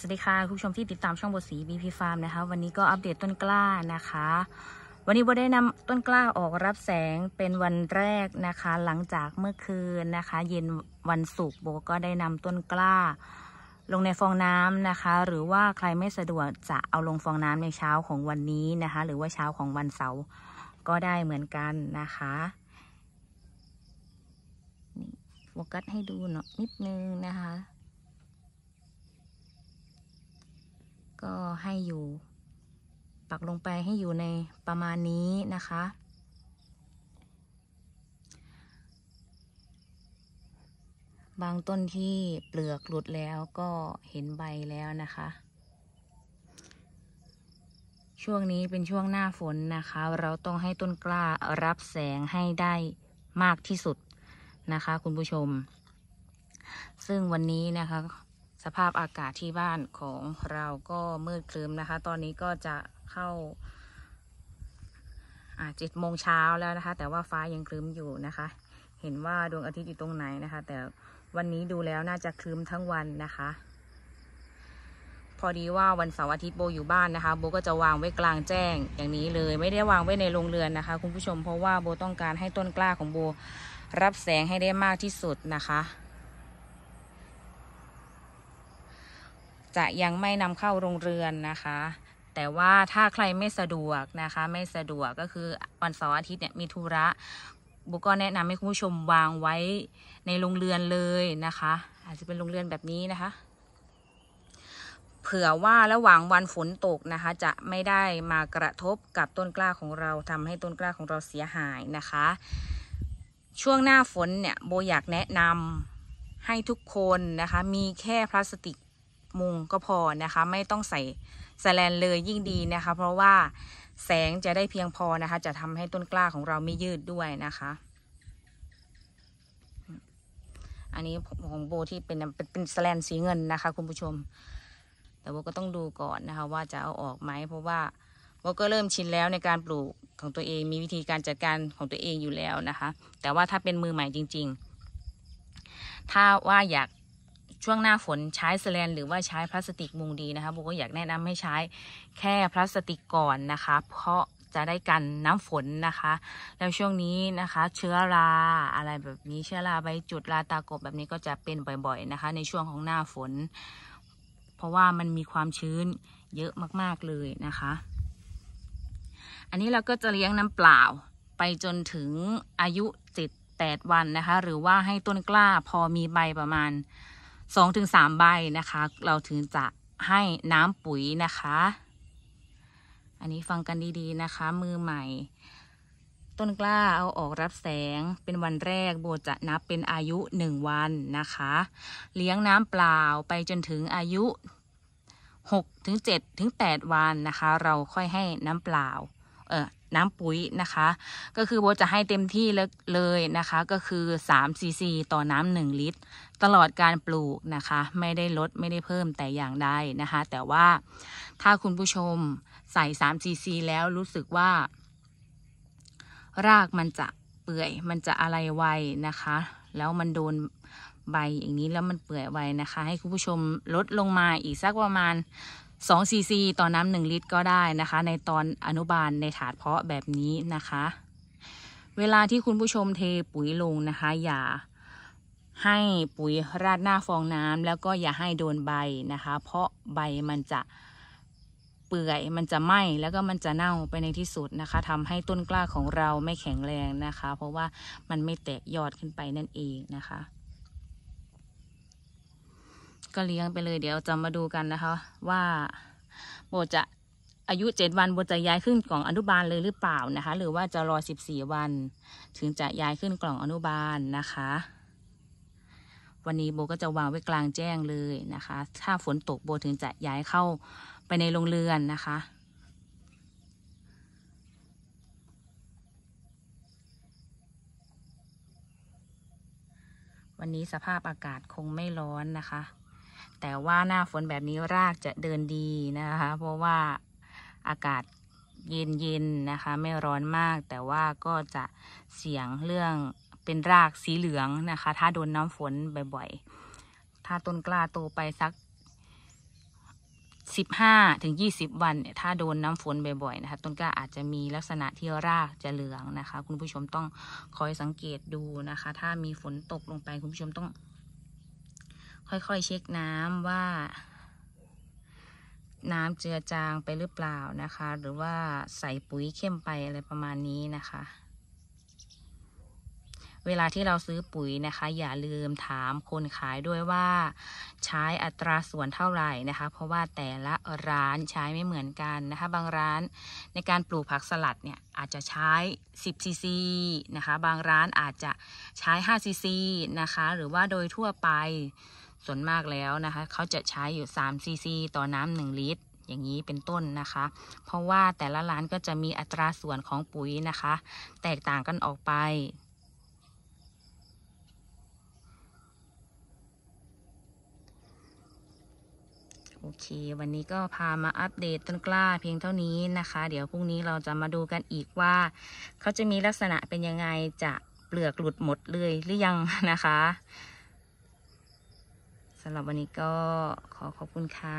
สวัสดีค่ะคุณผู้ชมที่ติดตามช่องบทสีบีพีฟาร์มนะคะ วันนี้ก็อัปเดตต้นกล้านะคะ วันนี้โบได้นำต้นกล้าออกรับแสงเป็นวันแรกนะคะ หลังจากเมื่อคืนนะคะ เย็นวันศุกร์โบก็ได้นำต้นกล้า ลงในฟองน้ำนะคะ หรือว่าใครไม่สะดวกจะเอาลงฟองน้ำในเช้าของวันนี้นะคะ หรือว่าเช้าของวันเสาร์ก็ได้เหมือนกันนะคะโฟกัสให้ดูเนาะนิดนึงนะคะก็ให้อยู่ ปักลงไปให้อยู่ในประมาณนี้นะคะ บางต้นที่เปลือกหลุดแล้วก็เห็นใบแล้วนะคะ ช่วงนี้เป็นช่วงหน้าฝนนะคะ เราต้องให้ต้นกล้ารับแสงให้ได้มากที่สุดนะคะคุณผู้ชม ซึ่งวันนี้นะคะสภาพอากาศที่บ้านของเราก็มืดครึ้มนะคะ ตอนนี้ก็จะเข้าเจ็ดโมงเช้าแล้วนะคะ แต่ว่าฟ้ายังครึ้มอยู่นะคะ เห็นว่าดวงอาทิตย์อยู่ตรงไหนนะคะ แต่วันนี้ดูแล้วน่าจะครึ้มทั้งวันนะคะ พอดีว่าวันเสาร์อาทิตย์โบอยู่บ้านนะคะ โบก็จะวางไว้กลางแจ้ง อย่างนี้เลย ไม่ได้วางไว้ในโรงเรือนนะคะ คุณผู้ชมเพราะว่าโบต้องการให้ต้นกล้าของโบ รับแสงให้ได้มากที่สุดนะคะจะยังไม่นำเข้าโรงเรือนนะคะ แต่ว่าถ้าใครไม่สะดวกนะคะ ไม่สะดวกก็คือวันเสาร์อาทิตย์เนี่ยมีธุระบุก็แนะนำให้คุณผู้ชมวางไว้ในโรงเรือนเลยนะคะ อาจจะเป็นโรงเรือนแบบนี้นะคะ เผื่อว่าระหว่างวันฝนตกนะคะ จะไม่ได้มากระทบกับต้นกล้าของเราทำให้ต้นกล้าของเราเสียหายนะคะ ช่วงหน้าฝนเนี่ยโบอยากแนะนำให้ทุกคนนะคะมีแค่พลาสติกมุงก็พอนะคะ ไม่ต้องใส่สแลน เลยยิ่งดีนะคะ เพราะว่าแสงจะได้เพียงพอนะคะ จะทำให้ต้นกล้าของเราไม่ยืดด้วยนะคะ อันนี้ของโบที่เป็นเป็นสแลนสีเงินนะคะ คุณ ผู้ชม แต่โบก็ต้องดูก่อนนะคะ ว่าจะเอาออกไหม เพราะว่าโบก็เริ่มชินแล้วในการปลูกของตัวเองมีวิธีการจัดการของตัวเองอยู่แล้วนะคะ แต่ว่าถ้าเป็นมือใหม่จริง ๆ ถ้าว่าอยากช่วงหน้าฝนใช้สแลนหรือว่าใช้พลาสติกมุงดีนะคะโบก็อยากแนะนำให้ใช้แค่พลาสติกก่อนนะคะ เพราะจะได้กันน้ำฝนนะคะ แล้วช่วงนี้นะคะ เชื้อราอะไรแบบนี้เชื้อราใบจุดราตากบแบบนี้ก็จะเป็นบ่อย ๆนะคะ ในช่วงของหน้าฝน เพราะว่ามันมีความชื้นเยอะมาก ๆเลยนะคะ อันนี้เราก็จะเลี้ยงน้ำเปล่าไปจนถึงอายุ7ดวันนะคะ หรือว่าให้ต้นกล้าพอมีใบประมาณสองถึงสามใบนะคะ เราถึงจะให้น้ำปุ๋ยนะคะ อันนี้ฟังกันดีๆนะคะ มือใหม่ ต้นกล้าเอาออกรับแสงเป็นวันแรกโบจะนับเป็นอายุหนึ่งวันนะคะ เลี้ยงน้ำเปล่าไปจนถึงอายุหกถึงเจ็ดถึงแปดวันนะคะ เราค่อยให้น้ำเปล่า เออน้ำปุ๋ยนะคะ ก็คือโบจะให้เต็มที่เลยนะคะ ก็คือ3ซีซี ต่อน้ำหนึ่งลิตร ตลอดการปลูกนะคะ ไม่ได้ลดไม่ได้เพิ่มแต่อย่างใดนะคะ แต่ว่าถ้าคุณผู้ชมใส่3ซีซี แล้วรู้สึกว่า รากมันจะเปื่อยมันจะอะไรไวนะคะ แล้วมันโดนใบอย่างนี้แล้วมันเปื่อยไวนะคะ ให้คุณผู้ชมลดลงมาอีกสักประมาณ2 ซีซีต่อน้ำหนึ่งลิตรก็ได้นะคะ ในตอนอนุบาลในถาดเพาะแบบนี้นะคะ เวลาที่คุณผู้ชมเทปุ๋ยลงนะคะ อย่าให้ปุ๋ยราดหน้าฟองน้ำแล้วก็อย่าให้โดนใบนะคะ เพราะใบมันจะเปื่อยมันจะไหม้แล้วก็มันจะเน่าไปในที่สุดนะคะ ทำให้ต้นกล้าของเราไม่แข็งแรงนะคะ เพราะว่ามันไม่แตกยอดขึ้นไปนั่นเองนะคะก็เลี้ยงไปเลยเดี๋ยวจะมาดูกันนะคะว่า โบจะอายุเจ็ดวันโบจะย้ายขึ้นกล่องอนุบาลเลยหรือเปล่านะคะ หรือว่าจะรอสิบสี่วันถึงจะย้ายขึ้นกล่องอนุบาลนะคะ วันนี้โบก็จะวางไว้กลางแจ้งเลยนะคะ ถ้าฝนตกโบถึงจะย้ายเข้าไปในโรงเรือนนะคะ วันนี้สภาพอากาศคงไม่ร้อนนะคะแต่ว่าหน้าฝนแบบนี้รากจะเดินดีนะคะ เพราะว่าอากาศเย็นเย็นนะคะ ไม่ร้อนมาก แต่ว่าก็จะเสี่ยงเรื่องเป็นรากสีเหลืองนะคะ ถ้าโดนน้ำฝนบ่อยๆถ้าต้นกล้าโตไปสักสิบห้าถึงยี่สิบวันเนี่ยถ้าโดนน้ำฝนบ่อยๆนะคะต้นกล้าอาจจะมีลักษณะที่รากจะเหลืองนะคะ คุณผู้ชมต้องคอยสังเกตดูนะคะ ถ้ามีฝนตกลงไปคุณผู้ชมต้องค่อย ๆ เช็คน้ำว่า น้ำเจือจางไปหรือเปล่านะคะ หรือว่าใส่ปุ๋ยเข้มไปอะไรประมาณนี้นะคะ เวลาที่เราซื้อปุ๋ยนะคะ อย่าลืมถามคนขายด้วยว่า ใช้อัตราส่วนเท่าไหร่นะคะ เพราะว่าแต่ละร้านใช้ไม่เหมือนกันนะคะ บางร้านในการปลูกผักสลัดเนี่ยอาจจะใช้10ซีซีนะคะ บางร้านอาจจะใช้5ซีซีนะคะ หรือว่าโดยทั่วไปส่วนมากแล้วนะคะ เขาจะใช้อยู่3ซีซีต่อน้ำ 1 ลิตร อย่างนี้เป็นต้นนะคะ เพราะว่าแต่ละร้านก็จะมีอัตราส่วนของปุ๋ยนะคะ แตกต่างกันออกไป โอเค วันนี้ก็พามาอัปเดตต้นกล้าเพียงเท่านี้นะคะ เดี๋ยวพรุ่งนี้เราจะมาดูกันอีกว่าเขาจะมีลักษณะเป็นยังไงจะเปลือกหลุดหมดเลยหรือยังนะคะำหรับวันนี้ก็ขอขอบคุณค่ะ